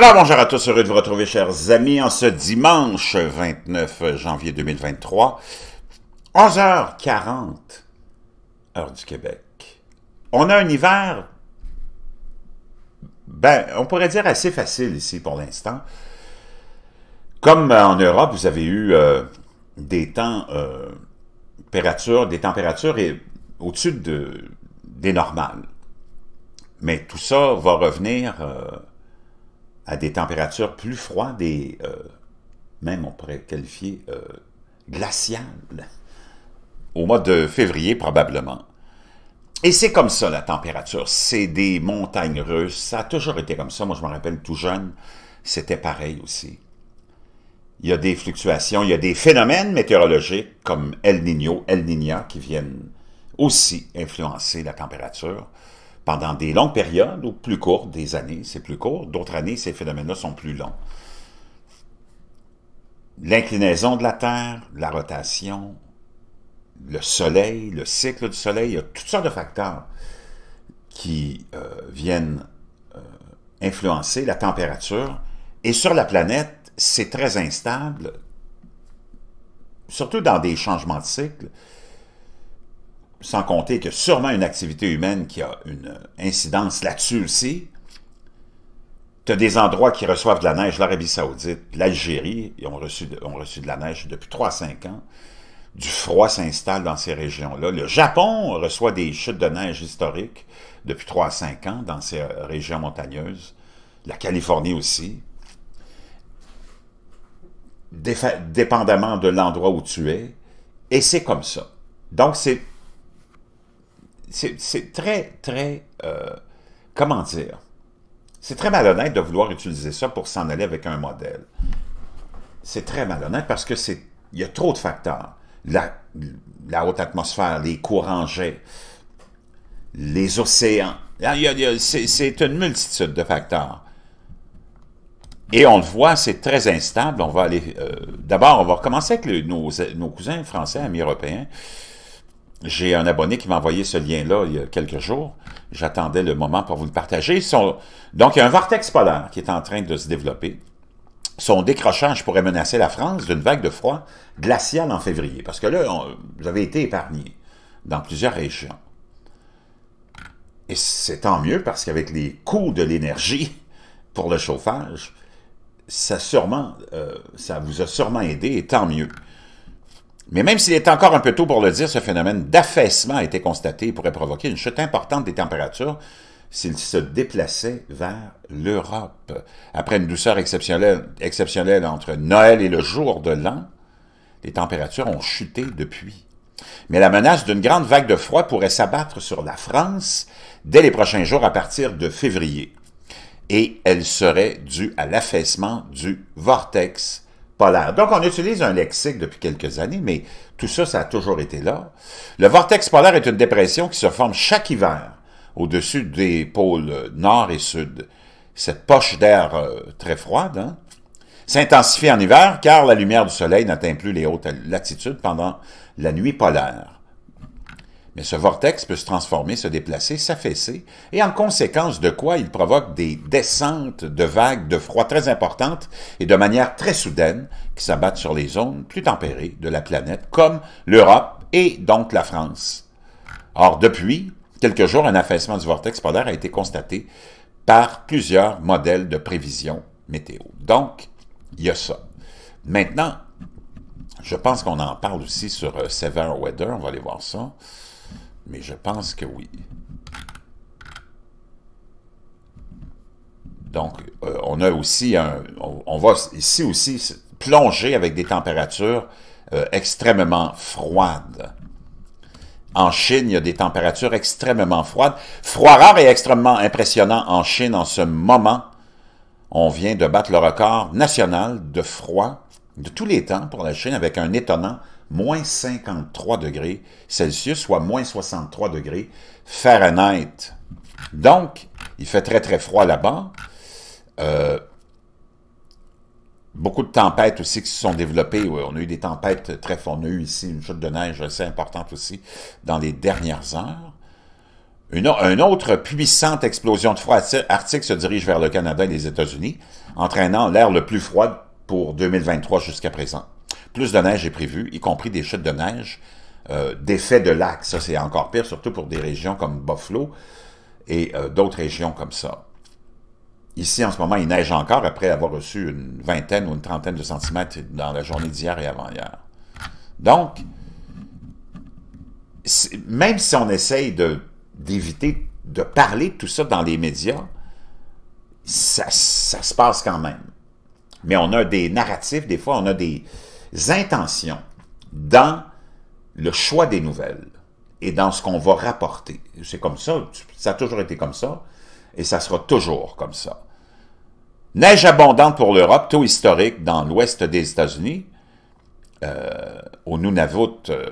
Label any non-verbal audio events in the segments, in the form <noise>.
Alors bonjour à tous, heureux de vous retrouver chers amis en ce dimanche 29 janvier 2023, 11h40, heure du Québec. On a un hiver, ben on pourrait dire assez facile ici pour l'instant. Comme en Europe, vous avez eu euh, des temps, euh, des températures au-dessus de, des normales. Mais tout ça va revenir... Euh, à des températures plus froides et euh, même on pourrait qualifier euh, glaciales au mois de février probablement. Et c'est comme ça la température, c'est des montagnes russes, ça a toujours été comme ça, moi je me rappelle tout jeune, c'était pareil aussi. Il y a des fluctuations, il y a des phénomènes météorologiques comme El Niño, El Niña qui viennent aussi influencer la température pendant des longues périodes ou plus courtes, des années, c'est plus court. D'autres années, ces phénomènes-là sont plus longs. L'inclinaison de la Terre, la rotation, le soleil, le cycle du soleil, il y a toutes sortes de facteurs qui euh, viennent euh, influencer la température. Et sur la planète, c'est très instable, surtout dans des changements de cycle sans compter que sûrement une activité humaine qui a une incidence là-dessus aussi. Tu as des endroits qui reçoivent de la neige, l'Arabie saoudite, l'Algérie, ils ont reçu, de, ont de la neige depuis 3 à 5 ans. Du froid s'installe dans ces régions-là. Le Japon reçoit des chutes de neige historiques depuis 3 à 5 ans dans ces régions montagneuses. La Californie aussi. dépendamment de l'endroit où tu es. Et c'est comme ça. Donc, c'est c'est très, très... Euh, comment dire? C'est très malhonnête de vouloir utiliser ça pour s'en aller avec un modèle. C'est très malhonnête parce que c'est il y a trop de facteurs. La, la haute atmosphère, les courants jets, les océans. C'est une multitude de facteurs. Et on le voit, c'est très instable. On va aller. Euh, d'abord, on va recommencer avec nos, nos, cousins français, amis européens j'ai un abonné qui m'a envoyé ce lien-là il y a quelques jours. J'attendais le moment pour vous le partager. Donc, il y a un vortex polaire qui est en train de se développer. Son décrochage pourrait menacer la France d'une vague de froid glaciale en février. Parce que là, vous avez été épargné dans plusieurs régions. Et c'est tant mieux parce qu'avec les coûts de l'énergie pour le chauffage, ça, sûrement, euh, ça vous a sûrement aidé et tant mieux. Mais même s'il est encore un peu tôt pour le dire, ce phénomène d'affaissement a été constaté et pourrait provoquer une chute importante des températures s'il se déplaçait vers l'Europe. Après une douceur exceptionnelle, exceptionnelle entre Noël et le jour de l'an, les températures ont chuté depuis. Mais la menace d'une grande vague de froid pourrait s'abattre sur la France dès les prochains jours à partir de février. Et elle serait due à l'affaissement du vortex polaire. Donc, on utilise un lexique depuis quelques années, mais tout ça, ça a toujours été là. Le vortex polaire est une dépression qui se forme chaque hiver au-dessus des pôles nord et sud. Cette poche d'air euh, très froide hein, s'intensifie en hiver car la lumière du soleil n'atteint plus les hautes latitudes pendant la nuit polaire. Mais ce vortex peut se transformer, se déplacer, s'affaisser, et en conséquence de quoi il provoque des descentes de vagues de froid très importantes et de manière très soudaine qui s'abattent sur les zones plus tempérées de la planète, comme l'Europe et donc la France. Or, depuis quelques jours, un affaissement du vortex polaire a été constaté par plusieurs modèles de prévision météo. Donc, il y a ça. Maintenant, je pense qu'on en parle aussi sur euh, Sever Weather, on va aller voir ça. Mais je pense que oui. Donc, euh, on a aussi un... On, va ici aussi plonger avec des températures euh, extrêmement froides. En Chine, il y a des températures extrêmement froides. Froid rare et extrêmement impressionnant en Chine en ce moment. On vient de battre le record national de froid de tous les temps pour la Chine avec un étonnant moins 53 degrés Celsius, soit moins 63 degrés Fahrenheit. Donc, il fait très très froid là-bas. Euh, beaucoup de tempêtes aussi qui se sont développées. on a eu des tempêtes très fournues ici, une chute de neige assez importante aussi dans les dernières heures. Une, autre puissante explosion de froid arctique se dirige vers le Canada et les États-Unis, entraînant l'air le plus froid pour 2023 jusqu'à présent. Plus de neige est prévu, y compris des chutes de neige, des euh, d'effets de lac. Ça, c'est encore pire, surtout pour des régions comme Buffalo et euh, d'autres régions comme ça. Ici, en ce moment, il neige encore après avoir reçu une vingtaine ou une trentaine de centimètres dans la journée d'hier et avant-hier. Donc, même si on essaye d'éviter de, parler de tout ça dans les médias, ça se passe quand même. Mais on a des narratifs, des fois, on a des, intentions dans le choix des nouvelles et dans ce qu'on va rapporter. C'est comme ça, ça a toujours été comme ça, et ça sera toujours comme ça. Neige abondante pour l'Europe, taux historique dans l'ouest des États-Unis. Euh, au Nunavut, euh,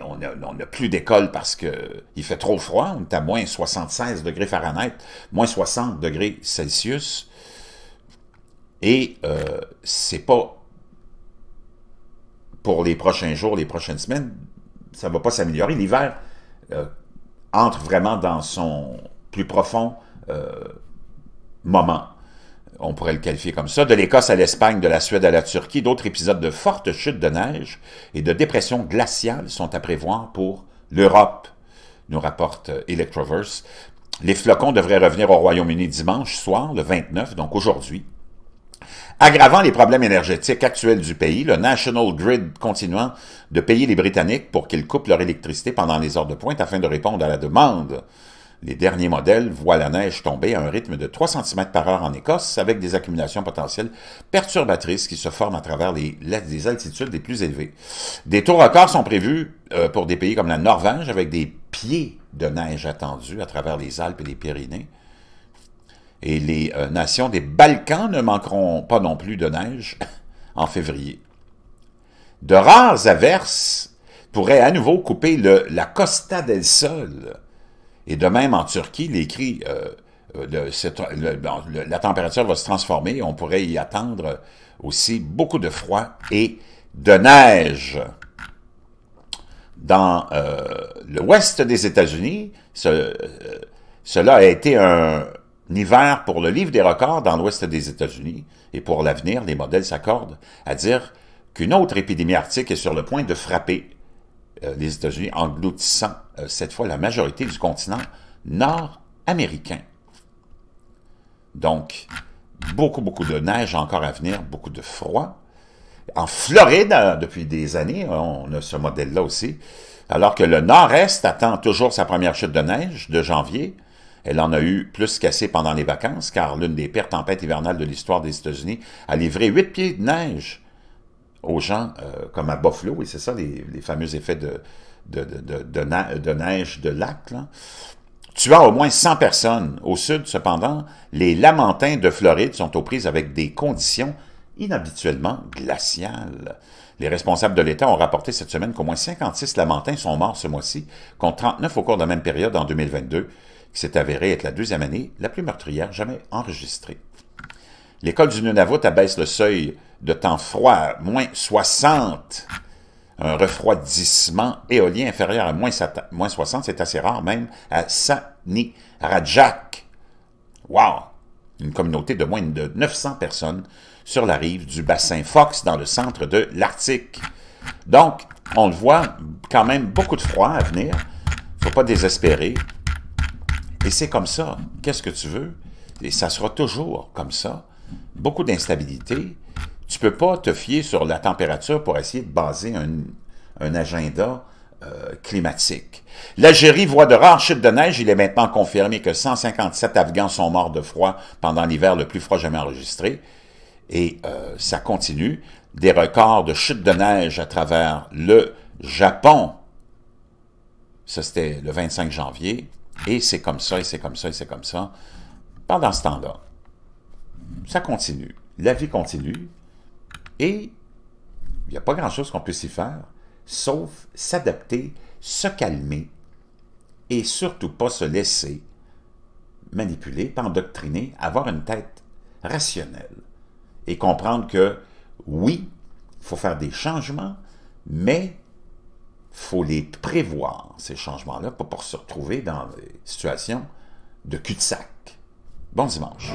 on n'a plus d'école parce qu'il fait trop froid. On est à moins 76 degrés Fahrenheit, moins 60 degrés Celsius. Et euh, c'est pas pour les prochains jours, les prochaines semaines, ça ne va pas s'améliorer. L'hiver euh, entre vraiment dans son plus profond euh, moment. On pourrait le qualifier comme ça. De l'Écosse à l'Espagne, de la Suède à la Turquie, d'autres épisodes de fortes chutes de neige et de dépressions glaciales sont à prévoir pour l'Europe, nous rapporte euh, Electroverse. Les flocons devraient revenir au Royaume-Uni dimanche soir, le 29, donc aujourd'hui aggravant les problèmes énergétiques actuels du pays, le National Grid continuant de payer les Britanniques pour qu'ils coupent leur électricité pendant les heures de pointe afin de répondre à la demande. Les derniers modèles voient la neige tomber à un rythme de 3 cm par heure en Écosse, avec des accumulations potentielles perturbatrices qui se forment à travers les, altitudes les plus élevées. Des taux records sont prévus euh, pour des pays comme la Norvège, avec des pieds de neige attendus à travers les Alpes et les Pyrénées. Et les euh, nations des Balkans ne manqueront pas non plus de neige <laughs> en février. De rares averses pourraient à nouveau couper la Costa del Sol. Et de même, en Turquie, l'écrit, euh, euh, la température va se transformer. On pourrait y attendre aussi beaucoup de froid et de neige. Dans l'ouest des États-Unis, cela a été un, L'hiver pour le livre des records dans l'ouest des États-Unis et pour l'avenir, les modèles s'accordent à dire qu'une autre épidémie arctique est sur le point de frapper euh, les États-Unis, engloutissant euh, cette fois la majorité du continent nord-américain. Donc, beaucoup, beaucoup de neige encore à venir, beaucoup de froid. En Floride, euh, depuis des années, on a ce modèle-là aussi. Alors que le nord-est attend toujours sa première chute de neige de janvier, elle en a eu plus qu'assez pendant les vacances, car l'une des pires tempêtes hivernales de l'histoire des États-Unis a livré huit pieds de neige aux gens, euh, comme à Buffalo, et c'est ça les, fameux effets de, de, de, neige de lac, Tu as au moins 100 personnes. Au sud, cependant, les lamentins de Floride sont aux prises avec des conditions inhabituellement glaciales. Les responsables de l'État ont rapporté cette semaine qu'au moins 56 lamentins sont morts ce mois-ci, contre 39 au cours de la même période en 2022, qui s'est avérée être la deuxième année la plus meurtrière jamais enregistrée. L'école du Nunavut abaisse le seuil de temps froid à moins 60. Un refroidissement éolien inférieur à moins 60, c'est assez rare même, à Sani Rajak. Wow! Une communauté de moins de 900 personnes sur la rive du bassin Fox dans le centre de l'Arctique. Donc, on le voit, quand même beaucoup de froid à venir. Il ne faut pas désespérer. Et c'est comme ça. Qu'est-ce que tu veux? Et ça sera toujours comme ça. Beaucoup d'instabilité. Tu peux pas te fier sur la température pour essayer de baser un, un agenda euh, climatique. L'Algérie voit de rares chutes de neige. Il est maintenant confirmé que 157 Afghans sont morts de froid pendant l'hiver le plus froid jamais enregistré. Et euh, ça continue. Des records de chutes de neige à travers le Japon. Ça, c'était le 25 janvier. Et c'est comme ça, et c'est comme ça, et c'est comme ça. Pendant ce temps-là, ça continue. La vie continue. Et il n'y a pas grand-chose qu'on puisse y faire, sauf s'adapter, se calmer et surtout pas se laisser manipuler, pas endoctriner, avoir une tête rationnelle et comprendre que oui, il faut faire des changements, mais faut les prévoir, ces changements-là, pas pour se retrouver dans des situations de cul-de-sac. Bon dimanche.